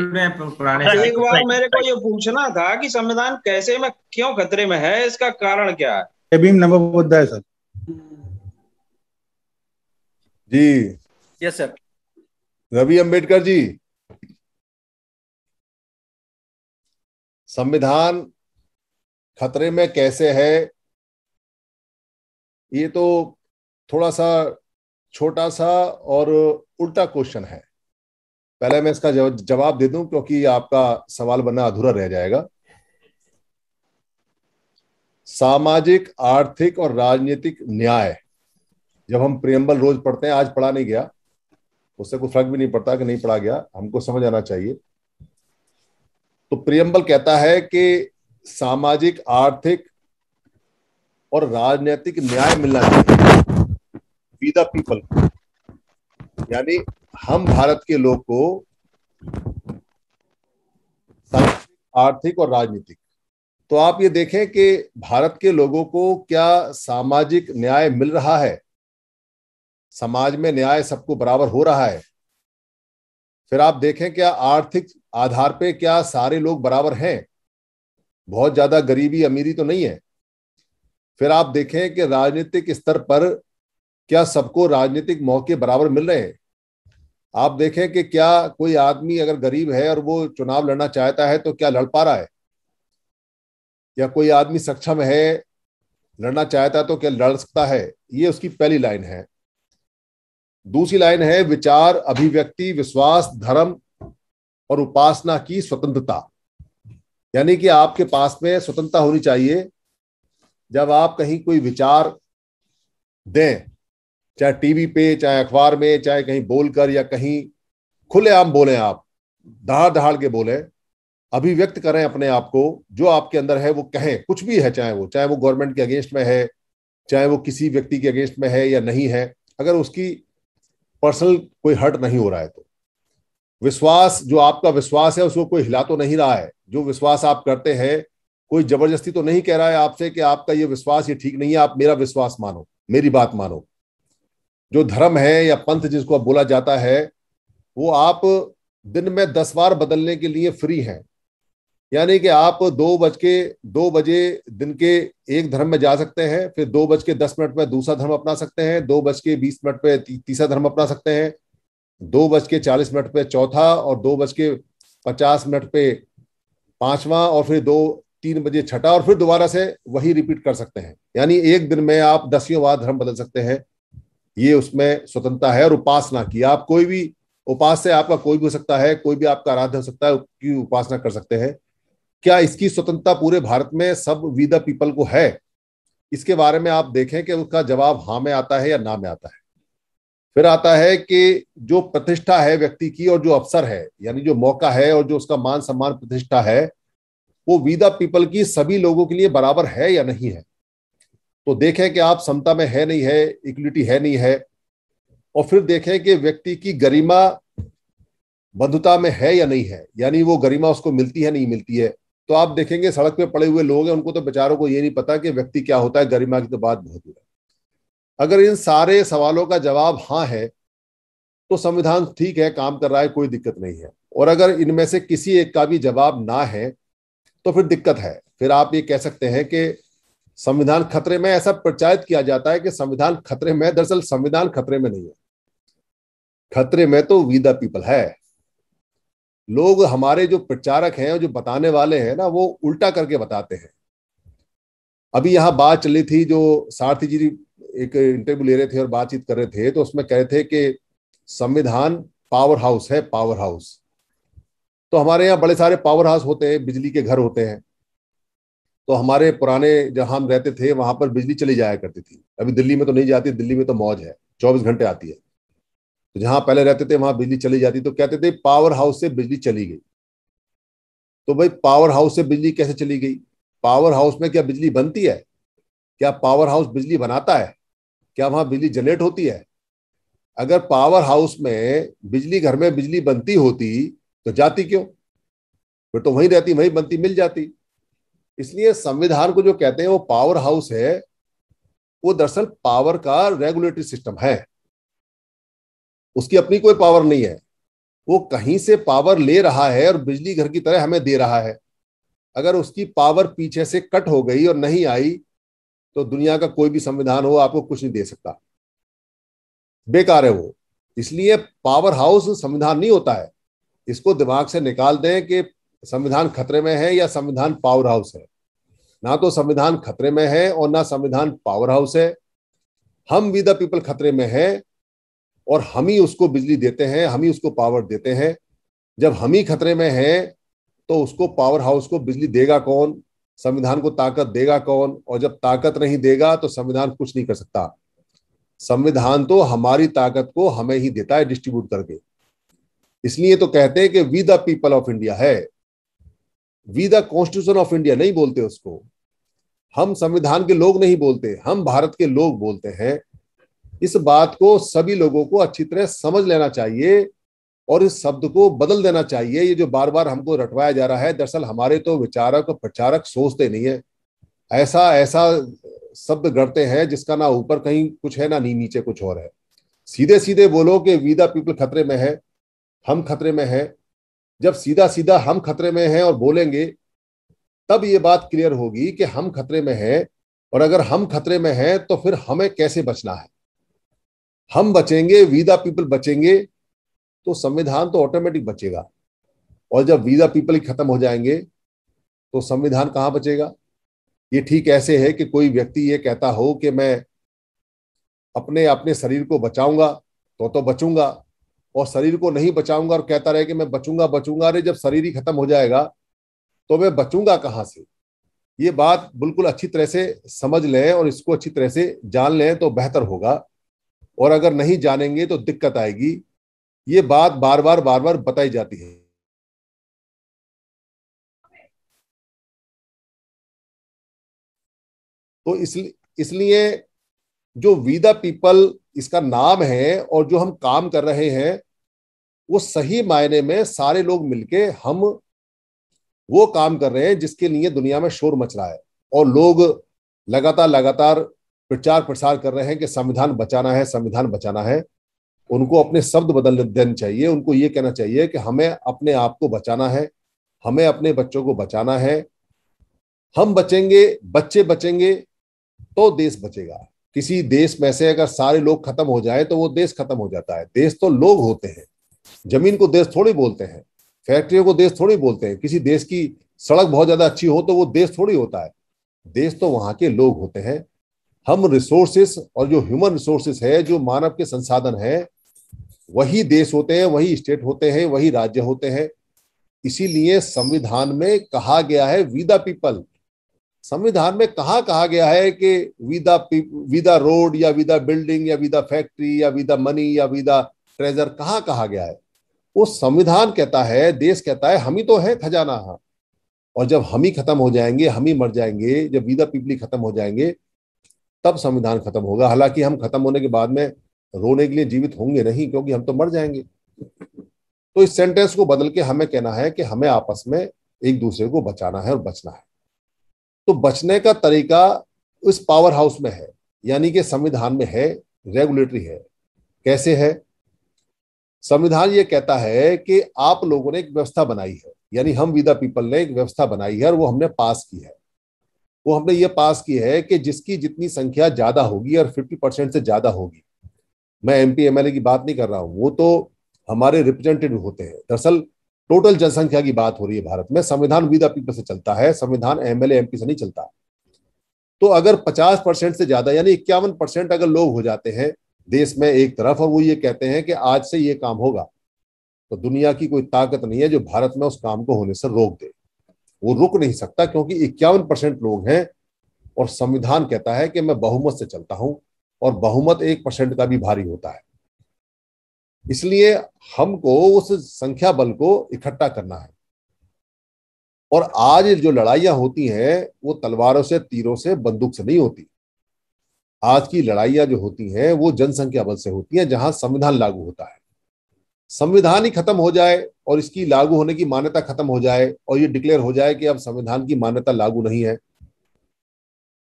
रहे हैं पुराने हाँ, एक बार मेरे को ये पूछना था कि संविधान कैसे में क्यों खतरे में है इसका कारण क्या है Bhim sir ji yes sir Ravi Ambedkar ji संविधान खतरे में कैसे है ये तो थोड़ा सा छोटा सा और उल्टा क्वेश्चन है पहले मैं इसका जवाब दे दूं क्योंकि आपका सवाल बनना अधूरा रह जाएगा सामाजिक आर्थिक और राजनीतिक न्याय जब हम प्रियम्बल रोज पढ़ते हैं आज पढ़ा नहीं गया उससे कोई फर्क भी नहीं पड़ता कि नहीं पढ़ा गया हमको समझ आना चाहिए तो प्रियम्बल कहता है कि सामाजिक आर्थिक और राजनीतिक न्याय मिलना चाहिए विद पीपल यानी हम भारत के लोग को आर्थिक और राजनीतिक तो आप ये देखें कि भारत के लोगों को क्या सामाजिक न्याय मिल रहा है समाज में न्याय सबको बराबर हो रहा है फिर आप देखें क्या आर्थिक आधार पे क्या सारे लोग बराबर हैं बहुत ज्यादा गरीबी अमीरी तो नहीं है फिर आप देखें कि राजनीतिक स्तर पर क्या सबको राजनीतिक मौके बराबर मिल रहे हैं आप देखें कि क्या कोई आदमी अगर गरीब है और वो चुनाव लड़ना चाहता है तो क्या लड़ पा रहा है या कोई आदमी सक्षम है लड़ना चाहता है तो क्या लड़ सकता है ये उसकी पहली लाइन है दूसरी लाइन है विचार अभिव्यक्ति विश्वास धर्म और उपासना की स्वतंत्रता यानी कि आपके पास में स्वतंत्रता होनी चाहिए जब आप कहीं कोई विचार दें चाहे टीवी पे चाहे अखबार में चाहे कहीं बोलकर या कहीं खुलेआम बोले आप दहाड़ दहाड़ के बोले अभिव्यक्त करें अपने आप को जो आपके अंदर है वो कहें कुछ भी है चाहे वो चाहे वो गवर्नमेंट के अगेंस्ट में है चाहे वो किसी व्यक्ति के अगेंस्ट में है या नहीं है अगर उसकी पर्सनल कोई हर्ट नहीं हो रहा है तो विश्वास जो आपका विश्वास है उसको कोई हिला तो नहीं रहा है जो विश्वास आप करते हैं कोई जबरदस्ती तो नहीं कह रहा है आपसे कि आपका ये विश्वास ये ठीक नहीं है आप मेरा विश्वास मानो मेरी बात मानो जो धर्म है या पंथ जिसको अब बोला जाता है वो आप दिन में दस बार बदलने के लिए फ्री हैं यानी कि आप दो बज के दो बजे दिन के एक धर्म में जा सकते हैं फिर दो बज के दस मिनट में दूसरा धर्म अपना सकते हैं दो बज के बीस मिनट पे तीसरा धर्म अपना सकते हैं दो बज के चालीस मिनट पे चौथा और दो बज के पचास मिनट पे पांचवा और फिर दो तीन बजे छठा और फिर दोबारा से वही रिपीट कर सकते हैं यानी एक दिन में आप दसियों बार धर्म बदल सकते हैं ये उसमें स्वतंत्रता है और उपासना की आप कोई भी उपास से आपका कोई भी हो सकता है कोई भी आपका आराध्य हो सकता है की उपासना कर सकते हैं क्या इसकी स्वतंत्रता पूरे भारत में सब विद पीपल को है इसके बारे में आप देखें कि उसका जवाब हाँ में आता है या ना में आता है फिर आता है कि जो प्रतिष्ठा है व्यक्ति की और जो अवसर है यानी जो मौका है और जो उसका मान सम्मान प्रतिष्ठा है वो विदा पीपल की सभी लोगों के लिए बराबर है या नहीं है तो देखें कि आप समता में है नहीं है इक्वलिटी है नहीं है और फिर देखें कि व्यक्ति की गरिमा बंधुता में है या नहीं है यानी वो गरिमा उसको मिलती है नहीं मिलती है तो आप देखेंगे सड़क पे पड़े हुए लोग हैं उनको तो बेचारों को ये नहीं पता कि व्यक्ति क्या होता है गरिमा की तो बात बहुत दूर है अगर इन सारे सवालों का जवाब हाँ है तो संविधान ठीक है काम कर रहा है कोई दिक्कत नहीं है और अगर इनमें से किसी एक का भी जवाब ना है तो फिर दिक्कत है फिर आप ये कह सकते हैं कि संविधान खतरे में ऐसा प्रचारित किया जाता है कि संविधान खतरे में दरअसल संविधान खतरे में नहीं है खतरे में तो वी द पीपल है लोग हमारे जो प्रचारक हैं जो बताने वाले हैं ना वो उल्टा करके बताते हैं अभी यहां बात चली थी जो सारथी जी एक इंटरव्यू ले रहे थे और बातचीत कर रहे थे तो उसमें कह रहे थे कि संविधान पावर हाउस है पावर हाउस तो हमारे यहाँ बड़े सारे पावर हाउस होते हैं बिजली के घर होते हैं तो हमारे पुराने जहां हम रहते थे वहां पर बिजली चली जाया करती थी अभी दिल्ली में तो नहीं जाती दिल्ली में तो मौज है चौबीस घंटे आती है तो जहां पहले रहते थे वहां बिजली चली जाती तो कहते थे पावर हाउस से बिजली चली गई तो भाई पावर हाउस से बिजली कैसे चली गई पावर हाउस में क्या बिजली बनती है क्या पावर हाउस बिजली बनाता है क्या वहां बिजली जनरेट होती है अगर पावर हाउस में बिजली घर में बिजली बनती होती तो जाती क्यों फिर तो वहीं रहती वहीं बनती मिल जाती इसलिए संविधान को जो कहते हैं वो पावर हाउस है वो दरअसल पावर का रेगुलेटरी सिस्टम है उसकी अपनी कोई पावर नहीं है वो कहीं से पावर ले रहा है और बिजली घर की तरह हमें दे रहा है अगर उसकी पावर पीछे से कट हो गई और नहीं आई तो दुनिया का कोई भी संविधान हो आपको कुछ नहीं दे सकता बेकार है वो इसलिए पावर हाउस संविधान नहीं होता है इसको दिमाग से निकाल दें कि संविधान खतरे में है या संविधान पावर हाउस है ना तो संविधान खतरे में है और ना संविधान पावर हाउस है हम वी द पीपल खतरे में है और हम ही उसको बिजली देते हैं हम ही उसको पावर देते हैं जब हम ही खतरे में हैं तो उसको पावर हाउस को बिजली देगा कौन संविधान को ताकत देगा कौन और जब ताकत नहीं देगा तो संविधान कुछ नहीं कर सकता संविधान तो हमारी ताकत को हमें ही देता है डिस्ट्रीब्यूट करके इसलिए तो कहते हैं कि we the people of India है we the constitution of India नहीं बोलते उसको हम संविधान के लोग नहीं बोलते हम भारत के लोग बोलते हैं इस बात को सभी लोगों को अच्छी तरह समझ लेना चाहिए और इस शब्द को बदल देना चाहिए ये जो बार बार हमको रटवाया जा रहा है दरअसल हमारे तो विचारक प्रचारक सोचते नहीं है ऐसा ऐसा शब्द गढ़ते हैं जिसका ना ऊपर कहीं कुछ है ना नहीं नीचे कुछ और है सीधे सीधे बोलो कि वीदा पीपल खतरे में है हम खतरे में है जब सीधा सीधा हम खतरे में हैं और बोलेंगे तब ये बात क्लियर होगी कि हम खतरे में हैं और अगर हम खतरे में हैं तो फिर हमें कैसे बचना है हम बचेंगे वीदा पीपल बचेंगे तो संविधान तो ऑटोमेटिक बचेगा और जब वीदा पीपल ही खत्म हो जाएंगे तो संविधान कहाँ बचेगा ये ठीक ऐसे है कि कोई व्यक्ति ये कहता हो कि मैं अपने अपने शरीर को बचाऊंगा तो तो बचूंगा और शरीर को नहीं बचाऊंगा और कहता रहे कि मैं बचूंगा बचूंगा अरे जब शरीर ही खत्म हो जाएगा तो मैं बचूंगा कहाँ से ये बात बिल्कुल अच्छी तरह से समझ लें और इसको अच्छी तरह से जान लें तो बेहतर होगा और अगर नहीं जानेंगे तो दिक्कत आएगी ये बात बार बार बार बार बताई जाती है तो इसलिए इसलिए जो वी द पीपल इसका नाम है और जो हम काम कर रहे हैं वो सही मायने में सारे लोग मिलके हम वो काम कर रहे हैं जिसके लिए दुनिया में शोर मच रहा है और लोग लगातार लगातार प्रचार प्रसार कर रहे हैं कि संविधान बचाना है संविधान बचाना है उनको अपने शब्द बदल देने चाहिए उनको ये कहना चाहिए कि हमें अपने आप को बचाना है हमें अपने बच्चों को बचाना है हम बचेंगे बच्चे बचेंगे तो देश बचेगा किसी देश में से अगर सारे लोग खत्म हो जाए तो वो देश खत्म हो जाता है देश तो लोग होते हैं जमीन को देश थोड़ी बोलते हैं फैक्ट्रियों को देश थोड़ी बोलते हैं किसी देश की सड़क बहुत ज्यादा अच्छी हो तो वो देश थोड़ी होता है देश तो वहां के लोग होते हैं हम रिसोर्सेस और जो ह्यूमन रिसोर्सेस है जो मानव के संसाधन है वही देश होते हैं वही स्टेट होते हैं वही राज्य होते हैं इसीलिए संविधान में कहा गया है विदा पीपल संविधान में कहा कहा गया है कि विदा विदा रोड या विदा बिल्डिंग या विदा फैक्ट्री या विदा मनी या विदा ट्रेजर कहाँ कहा गया है वो संविधान कहता है देश कहता है हम ही तो है खजाना और जब हम ही खत्म हो जाएंगे हम ही मर जाएंगे जब विदा पीपली खत्म हो जाएंगे तब संविधान खत्म होगा हालांकि हम खत्म होने के बाद में रोने के लिए जीवित होंगे नहीं क्योंकि हम तो मर जाएंगे तो इस सेंटेंस को बदल के हमें कहना है कि हमें आपस में एक दूसरे को बचाना है और बचना है तो बचने का तरीका इस पावर हाउस में है यानी कि संविधान में है रेगुलेटरी है कैसे है संविधान ये कहता है कि आप लोगों ने एक व्यवस्था बनाई है यानी हम विदा पीपल ने एक व्यवस्था बनाई है और वो हमने पास की है वो हमने ये पास की है कि जिसकी जितनी संख्या ज्यादा होगी और फिफ्टी परसेंट से ज्यादा होगी मैं एम पी एमएलए की बात नहीं कर रहा हूँ वो तो हमारे रिप्रेजेंटेटिव होते हैं दरअसल टोटल जनसंख्या की बात हो रही है भारत में संविधान विदा पीपल से चलता है संविधान एम एल से नहीं चलता तो अगर 50 परसेंट से ज्यादा यानी इक्यावन परसेंट अगर लोग हो जाते हैं देश में एक तरफ और वो ये कहते हैं कि आज से ये काम होगा तो दुनिया की कोई ताकत नहीं है जो भारत में उस काम को होने से रोक दे वो रुक नहीं सकता क्योंकि इक्यावन परसेंट लोग हैं और संविधान कहता है कि मैं बहुमत से चलता हूं और बहुमत एक परसेंट का भी भारी होता है इसलिए हमको उस संख्या बल को इकट्ठा करना है और आज जो लड़ाइयां होती हैं वो तलवारों से तीरों से बंदूक से नहीं होती आज की लड़ाइयां जो होती हैं वो जनसंख्या बल से होती हैं जहां संविधान लागू होता है संविधान ही खत्म हो जाए और इसकी लागू होने की मान्यता खत्म हो जाए और ये डिक्लेयर हो जाए कि अब संविधान की मान्यता लागू नहीं है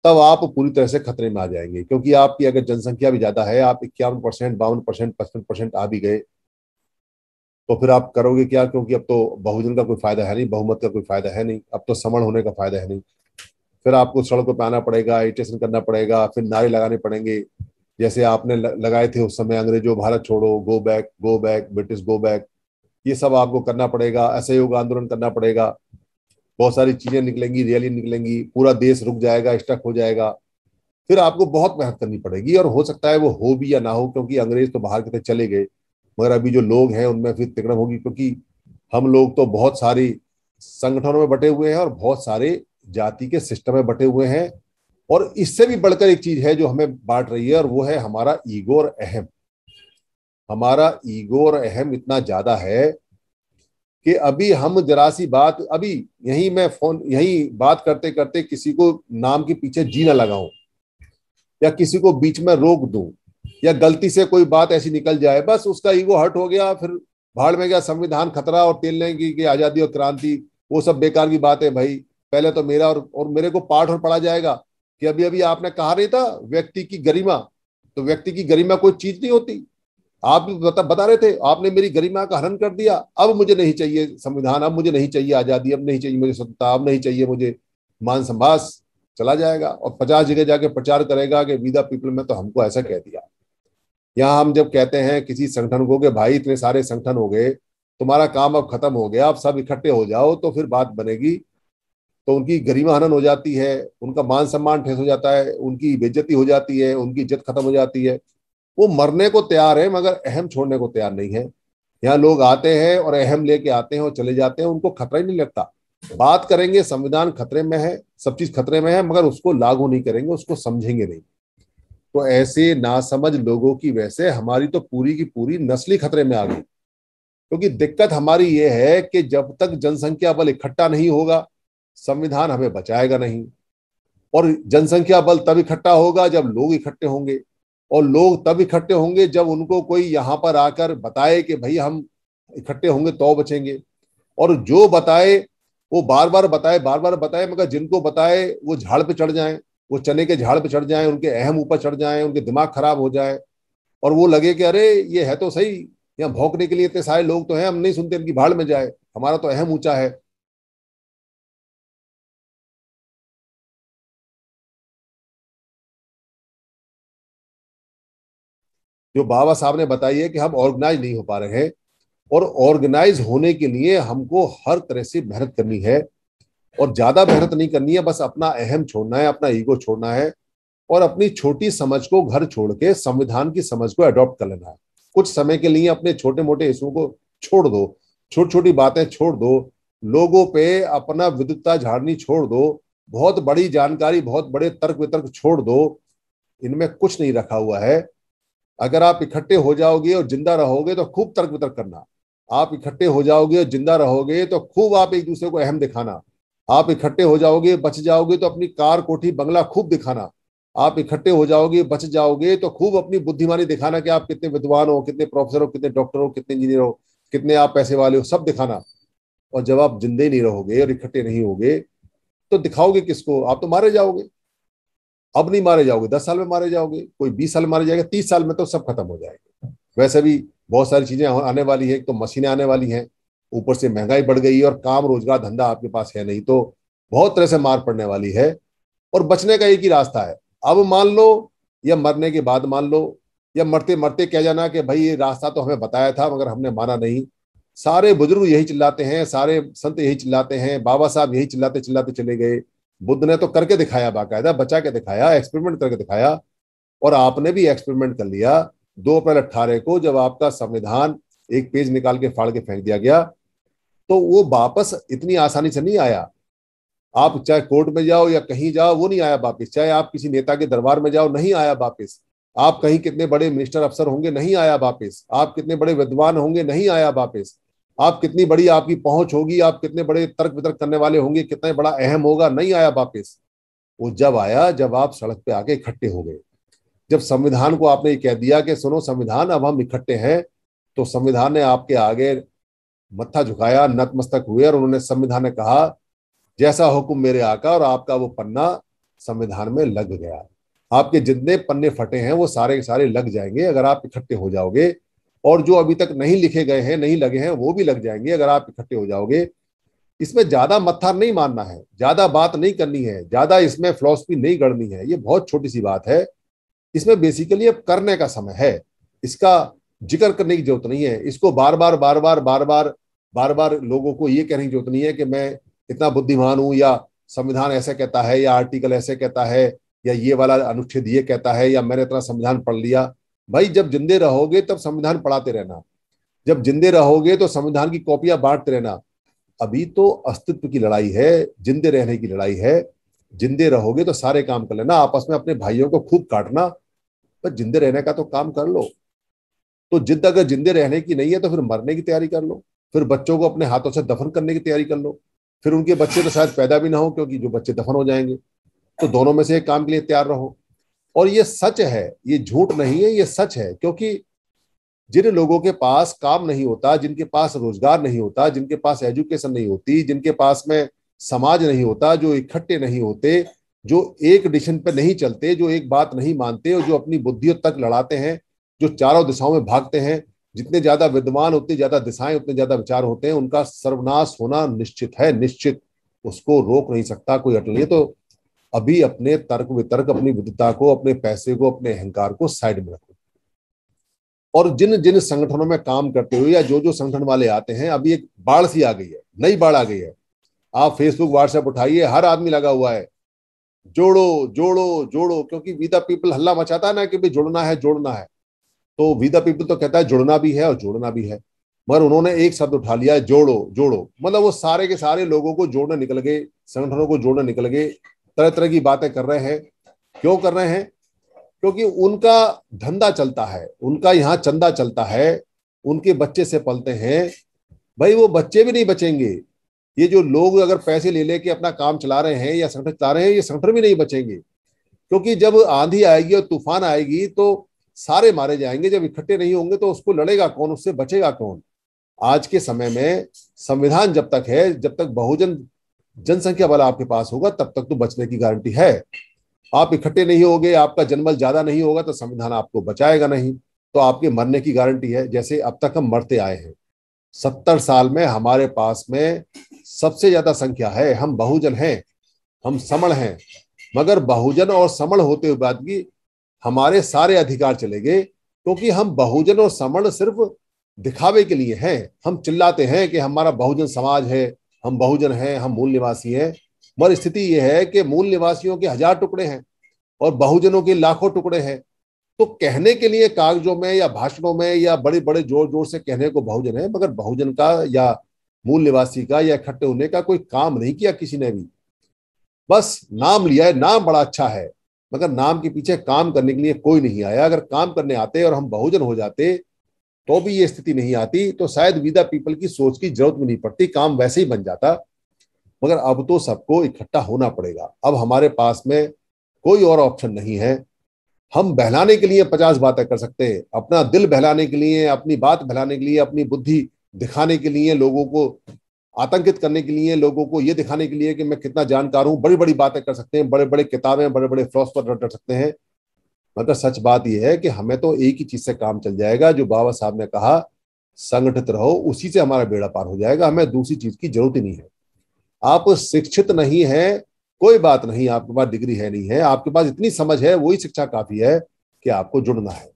तब आप पूरी तरह से खतरे में आ जाएंगे क्योंकि आपकी अगर जनसंख्या भी ज्यादा है आप इक्यावन परसेंट बावन परसेंट पचपन परसेंट आ भी गए तो फिर आप करोगे क्या क्योंकि अब तो बहुजन का कोई फायदा है नहीं बहुमत का कोई फायदा है नहीं अब तो समण होने का फायदा है नहीं फिर आपको सड़कों पर आना पड़ेगा इटेशन करना पड़ेगा फिर नारे लगाने पड़ेंगे जैसे आपने लगाए थे उस समय अंग्रेजों भारत छोड़ो go back go back British go back ये सब आपको करना पड़ेगा असहयोग आंदोलन करना पड़ेगा बहुत सारी चीजें निकलेंगी रैली निकलेंगी पूरा देश रुक जाएगा स्टक हो जाएगा फिर आपको बहुत मेहनत करनी पड़ेगी और हो सकता है वो हो भी या ना हो क्योंकि अंग्रेज तो बाहर की चले गए मगर अभी जो लोग हैं उनमें फिर तिकड़म होगी क्योंकि हम लोग तो बहुत सारी संगठनों में बटे हुए हैं और बहुत सारे जाति के सिस्टम में बटे हुए हैं और इससे भी बढ़कर एक चीज है जो हमें बांट रही है और वो है हमारा ईगो और अहम हमारा ईगो और अहम इतना ज्यादा है कि अभी हम जरा सी बात अभी यही मैं फोन यही बात करते करते किसी को नाम के पीछे जी ना लगाऊं या किसी को बीच में रोक दूं या गलती से कोई बात ऐसी निकल जाए बस उसका ईगो हर्ट हो गया फिर भाड़ में गया संविधान खतरा और तेल की आजादी और क्रांति वो सब बेकार की बात है भाई पहले तो मेरा और और मेरे को पाठ और पढ़ा जाएगा कि अभी अभी आपने कहा नहीं था व्यक्ति की गरिमा तो व्यक्ति की गरिमा कोई चीज नहीं होती आप भी बता, बता रहे थे आपने मेरी गरिमा का हरण कर दिया अब मुझे नहीं चाहिए संविधान अब मुझे नहीं चाहिए आजादी अब नहीं चाहिए मुझे स्वतंत्रता अब नहीं चाहिए मुझे मान संभास चला जाएगा और पचास जगह जाके प्रचार करेगा कि विदा पीपल में तो हमको ऐसा कह दिया यहाँ हम जब कहते हैं किसी संगठन को कि भाई इतने सारे संगठन हो गए तुम्हारा काम अब खत्म हो गया आप सब इकट्ठे हो जाओ तो फिर बात बनेगी तो उनकी गरिमा हनन हो जाती है उनका मान सम्मान ठेस हो जाता है उनकी बेज्जती हो जाती है उनकी इज्जत खत्म हो जाती है वो मरने को तैयार है मगर अहम छोड़ने को तैयार नहीं है यहाँ लोग आते हैं और अहम लेके आते हैं और चले जाते हैं उनको खतरा ही नहीं लगता बात करेंगे संविधान खतरे में है सब चीज खतरे में है मगर उसको लागू नहीं करेंगे उसको समझेंगे नहीं तो ऐसे नासमझ लोगों की वैसे हमारी तो पूरी की पूरी नस्ली खतरे में आ गई क्योंकि दिक्कत हमारी ये है कि जब तक जनसंख्या बल इकट्ठा नहीं होगा संविधान हमें बचाएगा नहीं और जनसंख्या बल तब इकट्ठा होगा जब लोग इकट्ठे होंगे और लोग तब इकट्ठे होंगे जब उनको कोई यहाँ पर आकर बताए कि भाई हम इकट्ठे होंगे तो बचेंगे और जो बताए वो बार बार बताए बार बार बताए मगर जिनको बताए वो झाड़ पे चढ़ जाए वो चने के झाड़ पे चढ़ जाए उनके अहम ऊपर चढ़ जाए उनके दिमाग खराब हो जाए और वो लगे कि अरे ये है तो सही यहाँ भोंकने के लिए इतने सारे लोग तो हैं हम नहीं सुनते इनकी भाड़ में जाए हमारा तो अहम ऊंचा है जो बाबा साहब ने बताई है कि हम ऑर्गेनाइज नहीं हो पा रहे हैं और ऑर्गेनाइज होने के लिए हमको हर तरह से मेहनत करनी है और ज्यादा मेहनत नहीं करनी है बस अपना अहम छोड़ना है अपना ईगो छोड़ना है और अपनी छोटी समझ को घर छोड़ के संविधान की समझ को अडॉप्ट कर लेना है कुछ समय के लिए अपने छोटे मोटे इशू को छोड़ दो छोटी छोटी बातें छोड़ दो लोगों पे अपना विद्युतता झाड़नी छोड़ दो बहुत बड़ी जानकारी बहुत बड़े तर्क वितर्क छोड़ दो इनमें कुछ नहीं रखा हुआ है अगर आप इकट्ठे हो जाओगे और जिंदा रहोगे तो खूब तर्क वितर्क करना आप इकट्ठे हो जाओगे और जिंदा रहोगे तो खूब आप एक दूसरे को अहम दिखाना आप इकट्ठे हो जाओगे बच जाओगे तो अपनी कार कोठी बंगला खूब दिखाना आप इकट्ठे हो जाओगे बच जाओगे तो खूब अपनी बुद्धिमानी दिखाना कि आप कितने विद्वान हो कितने प्रोफेसर हो कितने डॉक्टर हो कितने इंजीनियर हो कितने आप पैसे वाले हो सब दिखाना और जब आप जिंदे नहीं रहोगे और इकट्ठे नहीं होगे तो दिखाओगे किसको आप तो मारे जाओगे अब नहीं मारे जाओगे दस साल में मारे जाओगे कोई बीस साल में मारे जाएगा तीस साल में तो सब खत्म हो जाएगा वैसे भी बहुत सारी चीजें आने वाली है तो मशीनें आने वाली हैं ऊपर से महंगाई बढ़ गई और काम रोजगार धंधा आपके पास है नहीं तो बहुत तरह से मार पड़ने वाली है और बचने का एक ही रास्ता है अब मान लो या मरने के बाद मान लो या मरते मरते कह जाना कि भाई ये रास्ता तो हमें बताया था मगर हमने माना नहीं सारे बुजुर्ग यही चिल्लाते हैं सारे संत यही चिल्लाते हैं बाबा साहब यही चिल्लाते चिल्लाते चले गए बुद्ध ने तो करके दिखाया बाकायदा बचा के दिखाया एक्सपेरिमेंट करके दिखाया और आपने भी एक्सपेरिमेंट कर लिया दो अप्रैल अट्ठारह को जब आपका संविधान एक पेज निकाल के फाड़ के फेंक दिया गया तो वो वापस इतनी आसानी से नहीं आया आप चाहे कोर्ट में जाओ या कहीं जाओ वो नहीं आया वापस चाहे आप किसी नेता के दरबार में जाओ नहीं आया वापस आप कहीं कितने बड़े मिनिस्टर अफसर होंगे नहीं आया वापस आप कितने बड़े विद्वान होंगे नहीं आया वापस आप कितनी बड़ी आपकी पहुंच होगी आप कितने बड़े तर्क वितर्क करने वाले होंगे कितने बड़ा अहम होगा नहीं आया वापिस वो जब आया जब आप सड़क पे आके इकट्ठे हो गए जब संविधान को आपने ये कह दिया कि सुनो संविधान अब हम इकट्ठे हैं तो संविधान ने आपके आगे मत्था झुकाया नतमस्तक हुए और उन्होंने संविधान ने कहा जैसा हुक्म मेरे आका और आपका वो पन्ना संविधान में लग गया आपके जितने पन्ने फटे हैं वो सारे के सारे लग जाएंगे अगर आप इकट्ठे हो जाओगे और जो अभी तक नहीं लिखे गए हैं नहीं लगे हैं वो भी लग जाएंगे अगर आप इकट्ठे हो जाओगे इसमें ज्यादा मत्थर नहीं मानना है ज्यादा बात नहीं करनी है ज्यादा इसमें फिलोसफी नहीं गढ़नी है ये बहुत छोटी सी बात है इसमें बेसिकली अब करने का समय है इसका जिक्र करने की जरूरत नहीं है इसको बार बार बार बार बार बार बार बार लोगों को ये कहने की जरूरत नहीं है कि मैं इतना बुद्धिमान हूं या संविधान ऐसे कहता है या आर्टिकल ऐसे कहता है या ये वाला अनुच्छेद ये कहता है या मैंने इतना संविधान पढ़ लिया भाई जब जिंदे रहोगे तब संविधान पढ़ाते रहना जब जिंदे रहोगे तो संविधान की कॉपियां बांटते रहना अभी तो अस्तित्व की लड़ाई है जिंदे रहने की लड़ाई है जिंदे रहोगे तो सारे काम कर लेना आपस में अपने भाइयों को खूब काटना पर जिंदे रहने का तो काम कर लो तो जिद अगर जिंदे रहने की नहीं है तो फिर मरने की तैयारी कर लो फिर बच्चों को अपने हाथों से दफन करने की तैयारी कर लो फिर उनके बच्चे तो शायद पैदा भी ना हो क्योंकि जो बच्चे दफन हो जाएंगे तो दोनों में से एक काम के लिए तैयार रहो और ये सच है ये झूठ नहीं है ये सच है क्योंकि जिन लोगों के पास काम नहीं होता जिनके पास रोजगार नहीं होता जिनके पास एजुकेशन नहीं होती जिनके पास में समाज नहीं होता जो इकट्ठे नहीं होते जो एक डिशन पर नहीं चलते जो एक बात नहीं मानते और जो अपनी बुद्धियों तक लड़ाते हैं जो चारों दिशाओं में भागते हैं जितने ज्यादा विद्वान उतनी ज्यादा दिशाएं उतने ज्यादा विचार होते हैं उनका सर्वनाश होना निश्चित है निश्चित उसको रोक नहीं सकता कोई अटल ये तो अभी अपने तर्क वितर्क अपनी विधता को अपने पैसे को अपने अहंकार को साइड में रखो और जिन जिन संगठनों में काम करते हुए या जो जो संगठन वाले आते हैं अभी एक बाढ़ सी आ गई है नई बाढ़ आ गई है आप फेसबुक व्हाट्सएप उठाइए हर आदमी लगा हुआ है जोड़ो जोड़ो जोड़ो क्योंकि वीदा पीपल हल्ला मचाता है ना कि भाई जुड़ना है जोड़ना है तो वीदा पीपल तो कहता है जुड़ना भी है और जोड़ना भी है मगर उन्होंने एक शब्द उठा लिया जोड़ो जोड़ो मतलब वो सारे के सारे लोगों को जोड़ने निकल गए संगठनों को जोड़ने निकल गए तरह तरह की बातें कर रहे हैं क्यों कर रहे हैं क्योंकि उनका धंधा चलता है उनका यहाँ चंदा चलता है उनके बच्चे से पलते हैं भाई वो बच्चे भी नहीं बचेंगे ये जो लोग अगर पैसे ले लेके अपना काम चला रहे हैं या संगठन चला रहे हैं ये संगठन भी नहीं बचेंगे क्योंकि जब आंधी आएगी और तूफान आएगी तो सारे मारे जाएंगे जब इकट्ठे नहीं होंगे तो उसको लड़ेगा कौन उससे बचेगा कौन आज के समय में संविधान जब तक है जब तक बहुजन जनसंख्या बल आपके पास होगा तब तक तो बचने की गारंटी है आप इकट्ठे नहीं होगे आपका जनबल ज्यादा नहीं होगा तो संविधान आपको बचाएगा नहीं तो आपके मरने की गारंटी है जैसे अब तक हम मरते आए हैं सत्तर साल में हमारे पास में सबसे ज्यादा संख्या है हम बहुजन हैं हम समण हैं मगर बहुजन और समण होते हुए बाद भी हमारे सारे अधिकार चले गए क्योंकि हम बहुजन और समण सिर्फ दिखावे के लिए हैं हम चिल्लाते हैं कि हमारा बहुजन समाज है हम बहुजन हैं हम मूल निवासी हैं मगर स्थिति यह है कि मूल निवासियों के हजार टुकड़े हैं और बहुजनों के लाखों टुकड़े हैं तो कहने के लिए कागजों में या भाषणों में या बड़े बड़े जोर जोर से कहने को बहुजन है मगर बहुजन का या मूल निवासी का या इकट्ठे होने का कोई काम नहीं किया किसी ने भी बस नाम लिया है नाम बड़ा अच्छा है मगर नाम के पीछे काम करने के लिए कोई नहीं आया अगर काम करने आते और हम बहुजन हो जाते तो भी ये स्थिति नहीं आती तो शायद विदा पीपल की सोच की जरूरत भी नहीं पड़ती काम वैसे ही बन जाता मगर अब तो सबको इकट्ठा होना पड़ेगा अब हमारे पास में कोई और ऑप्शन नहीं है हम बहलाने के लिए पचास बातें कर सकते हैं अपना दिल बहलाने के लिए अपनी बात बहलाने के लिए अपनी बुद्धि दिखाने के लिए लोगों को आतंकित करने के लिए लोगों को ये दिखाने के लिए कि मैं कितना जानकार हूं बड़ी बड़ी बातें कर सकते हैं बड़े बड़े किताबें बड़े बड़े फिलोसफर रख सकते हैं मतलब सच बात यह है कि हमें तो एक ही चीज से काम चल जाएगा जो बाबा साहब ने कहा संगठित रहो उसी से हमारा बेड़ा पार हो जाएगा हमें दूसरी चीज की जरूरत ही नहीं है आप शिक्षित नहीं है कोई बात नहीं आपके पास डिग्री है नहीं है आपके पास इतनी समझ है वही शिक्षा काफी है कि आपको जुड़ना है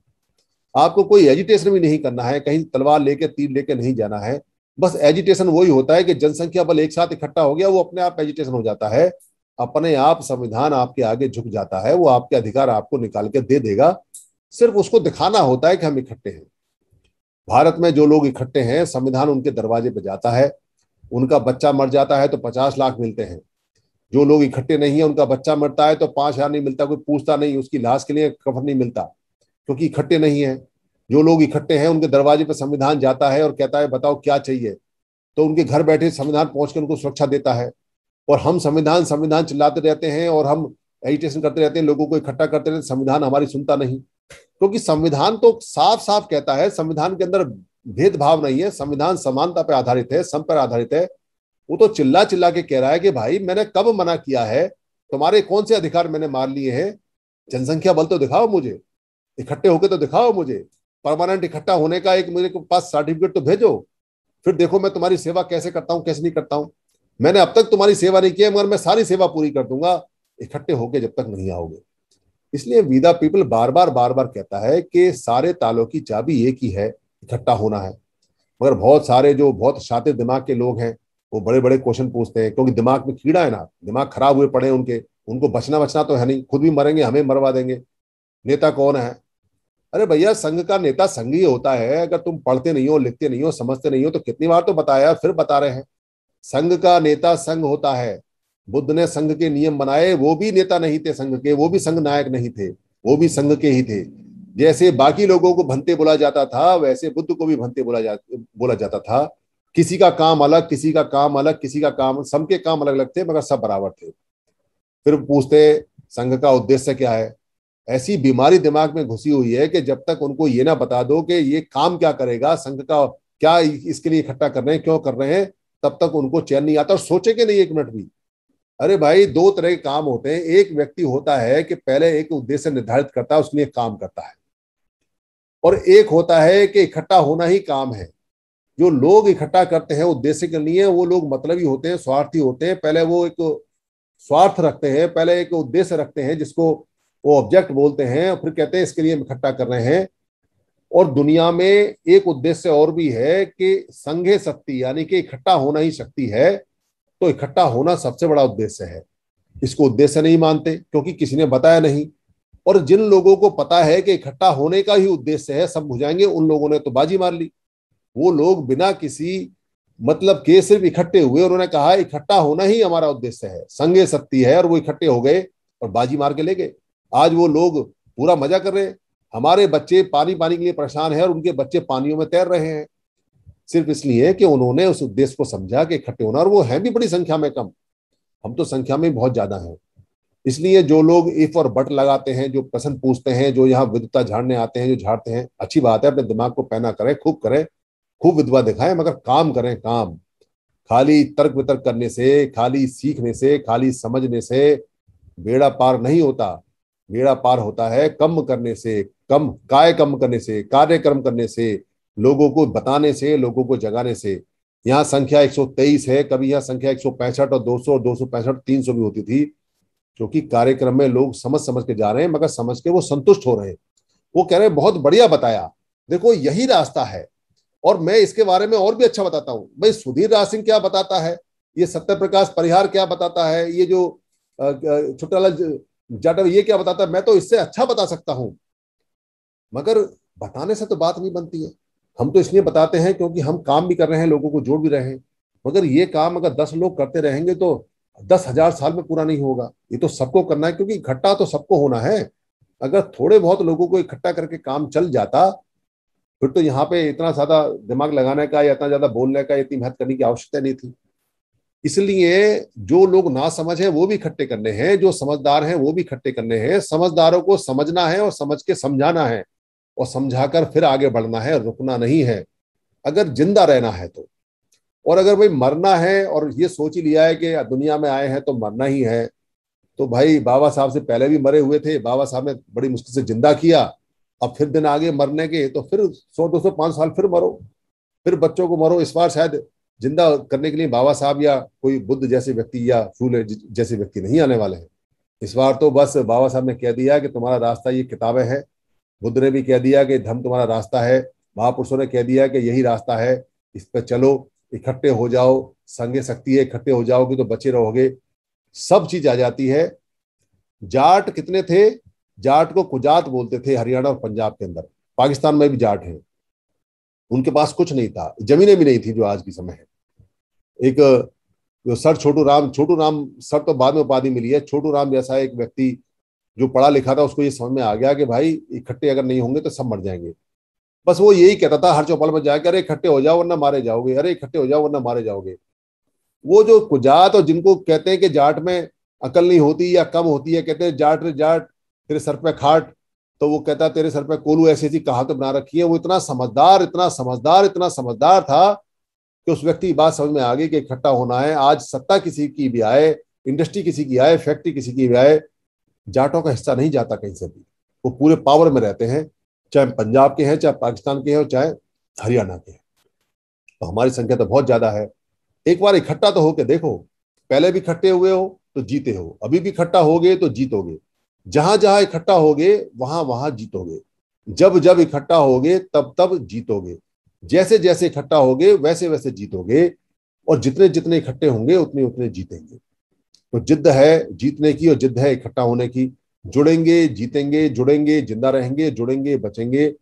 आपको कोई एजुटेशन भी नहीं करना है कहीं तलवार लेके तीर लेके नहीं जाना है बस एजुटेशन वही होता है कि जनसंख्या बल एक साथ इकट्ठा हो गया वो अपने आप एजुटेशन हो जाता है अपने आप संविधान आपके आगे झुक जाता है वो आपके अधिकार आपको निकाल के दे देगा सिर्फ उसको दिखाना होता है कि हम इकट्ठे हैं भारत में जो लोग इकट्ठे हैं संविधान उनके दरवाजे पर जाता है उनका बच्चा मर जाता है तो पचास लाख मिलते हैं जो लोग इकट्ठे नहीं है उनका बच्चा मरता है तो पांच हजार नहीं मिलता कोई पूछता नहीं उसकी लाश के लिए कफन नहीं मिलता क्योंकि इकट्ठे नहीं है जो लोग इकट्ठे हैं उनके दरवाजे पर संविधान जाता है और कहता है बताओ क्या चाहिए तो उनके घर बैठे संविधान पहुंचकर उनको सुरक्षा देता है और हम संविधान संविधान चिल्लाते रहते हैं और हम एजिटेशन करते रहते हैं लोगों को इकट्ठा करते रहते संविधान हमारी सुनता नहीं क्योंकि तो संविधान तो साफ साफ कहता है संविधान के अंदर भेदभाव नहीं है संविधान समानता पर आधारित है सम पर आधारित है वो तो चिल्ला चिल्ला के कह रहा है कि भाई मैंने कब मना किया है तुम्हारे कौन से अधिकार मैंने मार लिए हैं जनसंख्या बल तो दिखाओ मुझे इकट्ठे होके तो दिखाओ मुझे परमानेंट इकट्ठा होने का एक मेरे पास सर्टिफिकेट तो भेजो फिर देखो मैं तुम्हारी सेवा कैसे करता हूँ कैसे नहीं करता हूँ मैंने अब तक तुम्हारी सेवा नहीं किया मगर मैं सारी सेवा पूरी कर दूंगा इकट्ठे होके जब तक नहीं आओगे इसलिए विदा पीपल बार बार बार बार कहता है कि सारे तालों की चाबी एक ही है इकट्ठा होना है मगर बहुत सारे जो बहुत शातिर दिमाग के लोग हैं वो बड़े बड़े क्वेश्चन पूछते हैं क्योंकि दिमाग में कीड़ा है ना दिमाग खराब हुए पड़े उनके उनको बचना बचना तो है नहीं खुद भी मरेंगे हमें मरवा देंगे नेता कौन है अरे भैया संघ का नेता संघ ही होता है अगर तुम पढ़ते नहीं हो लिखते नहीं हो समझते नहीं हो तो कितनी बार तो बताया फिर बता रहे हैं संघ का नेता संघ होता है बुद्ध ने संघ के नियम बनाए वो भी नेता नहीं थे संघ के वो भी संघ नायक नहीं थे वो भी संघ के ही थे जैसे बाकी लोगों को भंते बोला जाता था वैसे बुद्ध को भी भंते बोला जा बोला जाता था किसी का काम अलग किसी का काम अलग किसी का काम सबके काम अलग अलग थे मगर सब बराबर थे फिर पूछते संघ का उद्देश्य क्या है ऐसी बीमारी दिमाग में घुसी हुई है कि जब तक उनको ये ना बता दो कि ये काम क्या करेगा संघ का क्या इसके लिए इकट्ठा कर रहे हैं क्यों कर रहे हैं तब तक उनको चैन नहीं आता और सोचे के नहीं एक मिनट भी अरे भाई दो तरह के काम होते हैं एक व्यक्ति होता है कि पहले एक उद्देश्य निर्धारित करता है उसके लिए काम करता है और एक होता है कि इकट्ठा होना ही काम है जो लोग इकट्ठा करते हैं उद्देश्य के लिए वो लोग मतलबी होते हैं स्वार्थी होते हैं पहले वो एक स्वार्थ रखते हैं पहले एक उद्देश्य रखते हैं जिसको वो ऑब्जेक्ट बोलते हैं और फिर कहते हैं इसके लिए हम इकट्ठा कर रहे हैं और दुनिया में एक उद्देश्य और भी है कि संघे शक्ति यानी कि इकट्ठा होना ही शक्ति है तो इकट्ठा होना सबसे बड़ा उद्देश्य है इसको उद्देश्य नहीं मानते क्योंकि किसी ने बताया नहीं और जिन लोगों को पता है कि इकट्ठा होने का ही उद्देश्य है सब बुझाएंगे उन लोगों ने तो बाजी मार ली वो लोग बिना किसी मतलब के सिर्फ इकट्ठे हुए उन्होंने कहा इकट्ठा होना ही हमारा उद्देश्य है संगे शक्ति है और वो इकट्ठे हो गए और बाजी मार के ले गए आज वो लोग पूरा मजा कर रहे हैं हमारे बच्चे पानी पानी के लिए परेशान है और उनके बच्चे पानियों में तैर रहे हैं सिर्फ इसलिए कि उन्होंने उस उद्देश्य को समझा कि इकट्ठे होना और वो है भी बड़ी संख्या में कम हम तो संख्या में बहुत ज्यादा हैं इसलिए जो लोग इफ और बट लगाते हैं जो प्रश्न पूछते हैं जो यहाँ विद्वता झाड़ने आते हैं जो झाड़ते हैं अच्छी बात है अपने दिमाग को पैना करें खूब करें खूब विधवा दिखाएं मगर काम करें काम खाली तर्क वितर्क करने से खाली सीखने से खाली समझने से बेड़ा पार नहीं होता बेड़ा पार होता है कम करने से कम काय कम करने से कार्यक्रम करने से लोगों को बताने से लोगों को जगाने से यहाँ संख्या 123 है कभी यहाँ संख्या एक और 200 और दो सौ पैंसठ तीन भी होती थी क्योंकि कार्यक्रम में लोग समझ समझ के जा रहे हैं मगर समझ के वो संतुष्ट हो रहे हैं वो कह रहे हैं बहुत बढ़िया बताया देखो यही रास्ता है और मैं इसके बारे में और भी अच्छा बताता हूँ भाई सुधीर राज सिंह क्या बताता है ये सत्य प्रकाश परिहार क्या बताता है ये जो लाल जाटव ये क्या बताता है मैं तो इससे अच्छा बता सकता हूँ मगर बताने से तो बात नहीं बनती है हम तो इसलिए बताते हैं क्योंकि हम काम भी कर रहे हैं लोगों को जोड़ भी रहे हैं मगर ये काम अगर दस लोग करते रहेंगे तो दस हजार साल में पूरा नहीं होगा ये तो सबको करना है क्योंकि इकट्ठा तो सबको होना है अगर थोड़े बहुत लोगों को इकट्ठा करके काम चल जाता फिर तो यहाँ पे इतना ज्यादा दिमाग लगाने का या इतना ज्यादा बोलने का इतनी मेहनत करने की आवश्यकता नहीं थी इसलिए जो लोग ना समझ है वो भी इकट्ठे करने हैं जो समझदार हैं वो भी इकट्ठे करने हैं समझदारों को समझना है और समझ के समझाना है और समझाकर फिर आगे बढ़ना है रुकना नहीं है अगर जिंदा रहना है तो और अगर भाई मरना है और ये सोच ही लिया है कि दुनिया में आए हैं तो मरना ही है तो भाई बाबा साहब से पहले भी मरे हुए थे बाबा साहब ने बड़ी मुश्किल से जिंदा किया अब फिर दिन आगे मरने के तो फिर सौ दो सौ पाँच साल फिर मरो फिर बच्चों को मरो इस बार शायद जिंदा करने के लिए बाबा साहब या कोई बुद्ध जैसे व्यक्ति या फूल जैसे व्यक्ति नहीं आने वाले हैं इस बार तो बस बाबा साहब ने कह दिया कि तुम्हारा रास्ता ये किताबें हैं बुद्ध ने भी कह दिया कि धर्म तुम्हारा रास्ता है महापुरुषों ने कह दिया कि यही रास्ता है इस पर चलो इकट्ठे हो जाओ संगे शक्ति है इकट्ठे हो जाओगे तो बचे रहोगे सब चीज आ जाती है जाट कितने थे जाट को कुजात बोलते थे हरियाणा और पंजाब के अंदर पाकिस्तान में भी जाट है उनके पास कुछ नहीं था जमीनें भी नहीं थी जो आज की समय है एक जो सर छोटू राम छोटू राम सर तो बाद में उपाधि मिली है छोटू राम जैसा एक व्यक्ति जो पढ़ा लिखा था उसको ये समझ में आ गया कि भाई इकट्ठे अगर नहीं होंगे तो सब मर जाएंगे बस वो यही कहता था हर चौपाल में जाकर अरे इकट्ठे हो जाओ वरना मारे जाओगे अरे इकट्ठे हो जाओ वरना मारे जाओगे वो जो कुजात और जिनको कहते हैं कि जाट में अकल नहीं होती या कम होती है कहते हैं जाट रे जाट तेरे सर पे खाट तो वो कहता तेरे सर पे कोलू ऐसी ऐसी कहावत तो बना रखी है वो इतना समझदार इतना समझदार इतना समझदार था कि उस व्यक्ति की बात समझ में आ गई कि इकट्ठा होना है आज सत्ता किसी की भी आए इंडस्ट्री किसी की आए फैक्ट्री किसी की भी आए जाटों का हिस्सा नहीं जाता कहीं से भी वो पूरे पावर में रहते हैं चाहे पंजाब के हैं चाहे पाकिस्तान के हैं और चाहे हरियाणा के हैं तो हमारी संख्या तो बहुत ज्यादा है एक बार इकट्ठा तो होके देखो पहले भी इकट्ठे हुए हो तो जीते हो अभी भी इकट्ठा हो गए तो जीतोगे जहां जहां इकट्ठा होगे वहां वहां जीतोगे जब जब इकट्ठा होगे तब तब जीतोगे जैसे जैसे इकट्ठा होगे वैसे वैसे जीतोगे और जितने जितने इकट्ठे होंगे उतने उतने जीतेंगे तो जिद्द है जीतने की और जिद्द है इकट्ठा होने की जुड़ेंगे जीतेंगे जुड़ेंगे जिंदा रहेंगे जुड़ेंगे बचेंगे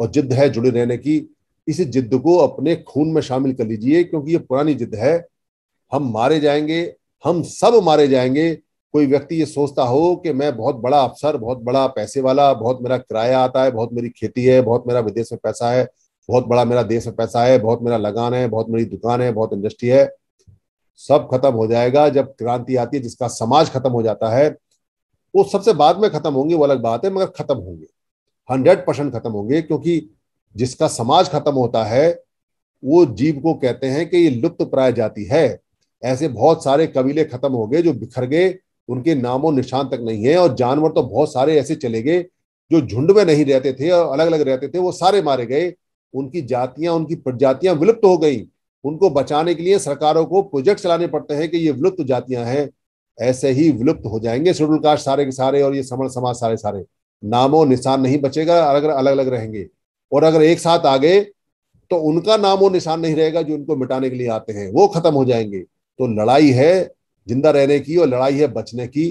और जिद्द है जुड़े रहने की इस जिद्द को अपने खून में शामिल कर लीजिए क्योंकि ये पुरानी जिद्द है हम मारे जाएंगे हम सब मारे जाएंगे कोई व्यक्ति ये सोचता हो कि मैं बहुत बड़ा अफसर बहुत बड़ा पैसे वाला बहुत मेरा किराया आता है बहुत मेरी खेती है बहुत मेरा विदेश में पैसा है बहुत बड़ा मेरा देश में पैसा है बहुत मेरा लगान है बहुत मेरी दुकान है बहुत इंडस्ट्री है सब खत्म हो जाएगा जब क्रांति आती है जिसका समाज खत्म हो जाता है वो सबसे बाद में खत्म होंगे वो अलग बात है मगर खत्म होंगे हंड्रेड परसेंट खत्म होंगे क्योंकि जिसका समाज खत्म होता है वो जीव को कहते हैं कि ये लुप्त प्राय जाती है ऐसे बहुत सारे कबीले खत्म हो गए जो बिखर गए उनके नामों निशान तक नहीं है और जानवर तो बहुत सारे ऐसे चले गए जो झुंड में नहीं रहते थे और अलग अलग रहते थे वो सारे मारे गए उनकी जातियां उनकी प्रजातियां विलुप्त हो गई उनको बचाने के लिए सरकारों को प्रोजेक्ट चलाने पड़ते हैं कि ये विलुप्त जातियां हैं ऐसे ही विलुप्त हो जाएंगे शेड्यूल कास्ट सारे के सारे और ये समण समाज सारे सारे नामो निशान नहीं बचेगा अगर अलग अलग रहेंगे और अगर एक साथ आ गए तो उनका नामो निशान नहीं रहेगा जो उनको मिटाने के लिए आते हैं वो खत्म हो जाएंगे तो लड़ाई है जिंदा रहने की और लड़ाई है बचने की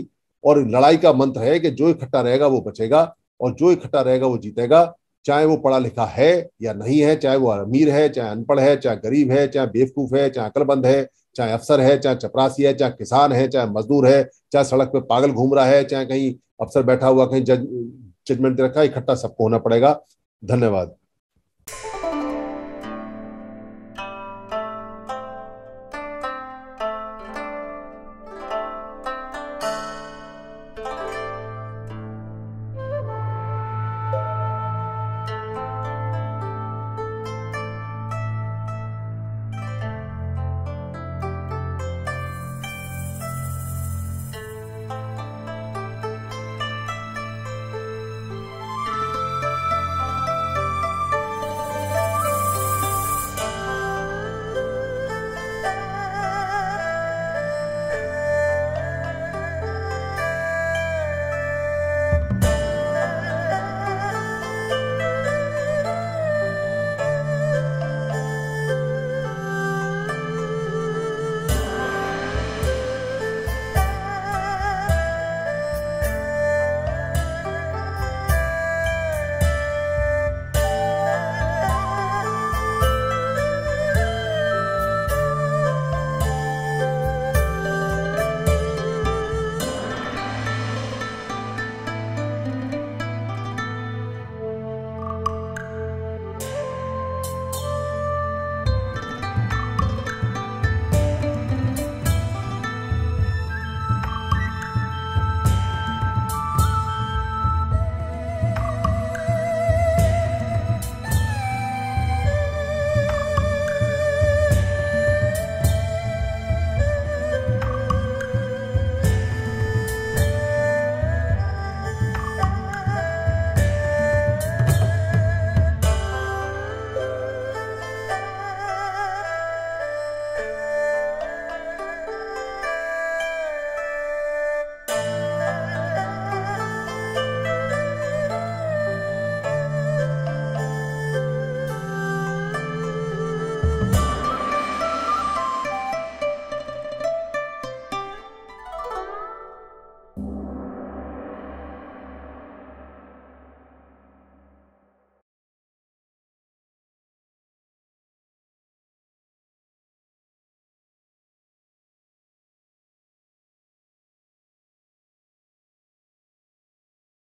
और लड़ाई का मंत्र है कि जो इकट्ठा रहेगा वो बचेगा और जो इकट्ठा रहेगा वो जीतेगा चाहे वो पढ़ा लिखा है या नहीं है चाहे वो अमीर है चाहे अनपढ़ है चाहे गरीब है चाहे बेवकूफ है चाहे अकलबंद है चाहे अफसर है चाहे चपरासी है चाहे किसान है चाहे मजदूर है चाहे सड़क पे पागल घूम रहा है चाहे कहीं अफसर बैठा हुआ कहीं जज जजमेंट रखा इकट्ठा सबको होना पड़ेगा धन्यवाद